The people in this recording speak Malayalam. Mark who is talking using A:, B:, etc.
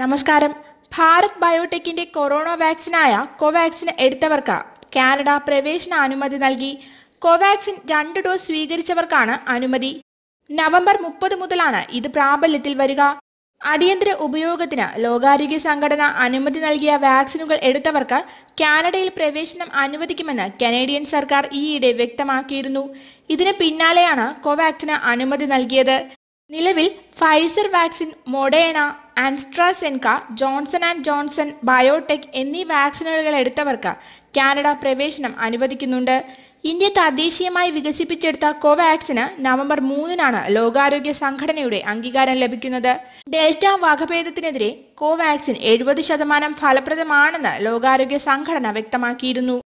A: നമസ്കാരം ഭാരത് ബയോടെക്കിന്റെ കൊറോണ വാക്സിനായ കോവാക്സിന് എടുത്തവർക്ക് കാനഡ പ്രവേശന അനുമതി നൽകി കോവാക്സിൻ രണ്ട് ഡോസ് സ്വീകരിച്ചവർക്കാണ് അനുമതി നവംബർ മുപ്പത് മുതലാണ് ഇത് പ്രാബല്യത്തിൽ വരിക അടിയന്തര ഉപയോഗത്തിന് ലോകാരോഗ്യ സംഘടന അനുമതി നൽകിയ വാക്സിനുകൾ എടുത്തവർക്ക് കാനഡയിൽ പ്രവേശനം അനുവദിക്കുമെന്ന് കനേഡിയൻ സർക്കാർ ഈയിടെ വ്യക്തമാക്കിയിരുന്നു ഇതിന് പിന്നാലെയാണ് കോവാക്സിന് അനുമതി നൽകിയത് നിലവിൽ Pfizer vaccine Moderna AstraZeneca Johnson and Johnson biotech എന്നീ വാക്സിനുകൾ എടുത്തവർക്ക് കാനഡ പ്രവേശനം അനുവദിക്കുന്നുണ്ട് ഇന്ത്യ തദ്ദേശീയമായി വികസിപ്പിച്ചെടുത്ത കോവാക്സിന് നവംബർ മൂന്നിനാണ് ലോകാരോഗ്യ സംഘടനയുടെ അംഗീകാരം ലഭിക്കുന്നത് ഡെൽറ്റ വകഭേദത്തിനെതിരെ കോവാക്സിൻ എഴുപത് ശതമാനം ഫലപ്രദമാണെന്ന് ലോകാരോഗ്യ സംഘടന വ്യക്തമാക്കിയിരുന്നു